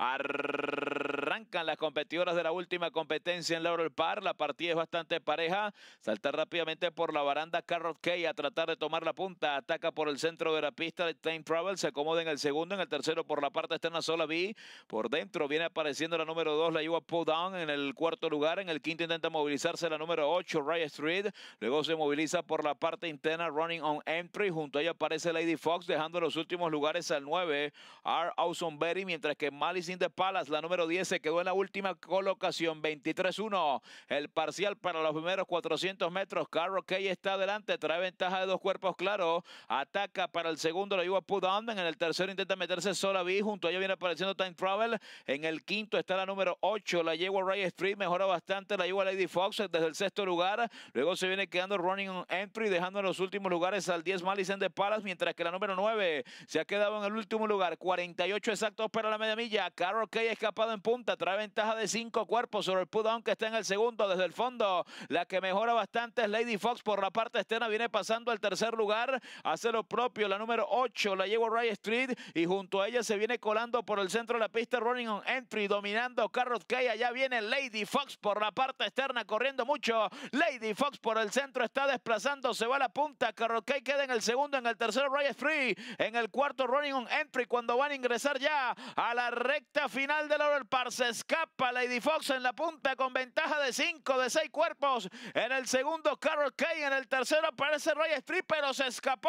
Arrancan las competidoras de la última competencia en Laurel Park. La partida es bastante pareja. Salta rápidamente por la baranda Carrot K a tratar de tomar la punta. Ataca por el centro de la pista. Time Travel se acomoda en el segundo. En el tercero por la parte externa sola B. Por dentro viene apareciendo la número 2, la Iowa Pull Down en el cuarto lugar. En el quinto intenta movilizarse la número 8, Right Street. Luego se moviliza por la parte interna Running on Entry. Junto a ella aparece Lady Fox dejando los últimos lugares al 9, R. Austin Berry. Mientras que Malice de palas, la número 10, se quedó en la última colocación, 23-1. El parcial para los primeros 400 metros. Carro Kay está adelante, trae ventaja de dos cuerpos, claro. Ataca para el segundo, la lleva Pudam. En el tercero intenta meterse Sola B. Junto a ella viene apareciendo Time Travel. En el quinto está la número 8, la lleva Ray Street. Mejora bastante la lleva Lady Fox desde el sexto lugar. Luego se viene quedando Running Entry, dejando en los últimos lugares al 10 Malicent de Palas, mientras que la número 9 se ha quedado en el último lugar. 48 exactos para la media milla. Carrot Kay escapado en punta, trae ventaja de cinco cuerpos sobre el puto, aunque está en el segundo desde el fondo. La que mejora bastante es Lady Fox por la parte externa, viene pasando al tercer lugar, hace lo propio, la número 8 la lleva Ray Street y junto a ella se viene colando por el centro de la pista Running on Entry, dominando Carrot Kay, allá viene Lady Fox por la parte externa, corriendo mucho, Lady Fox por el centro está desplazando, se va a la punta, Carro Kay queda en el segundo, en el tercero Ray Street, en el cuarto Running on Entry cuando van a ingresar ya a la recta esta final del el par Se escapa Lady Fox en la punta con ventaja de 5 de 6 cuerpos. En el segundo, Carol Kay, En el tercero aparece Roy Street, pero se escapó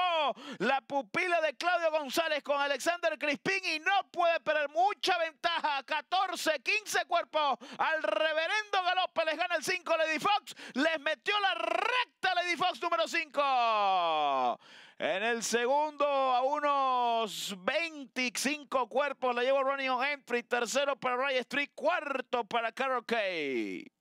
la pupila de Claudio González con Alexander Crispín y no puede perder mucha ventaja. 14, 15 cuerpos. Al reverendo Galope les gana el 5 Lady Fox. Les metió la recta Lady Fox número 5. En el segundo a uno 25 cuerpos. La llevo Ronnie Humphrey. Tercero para Ray Street. Cuarto para karaoke.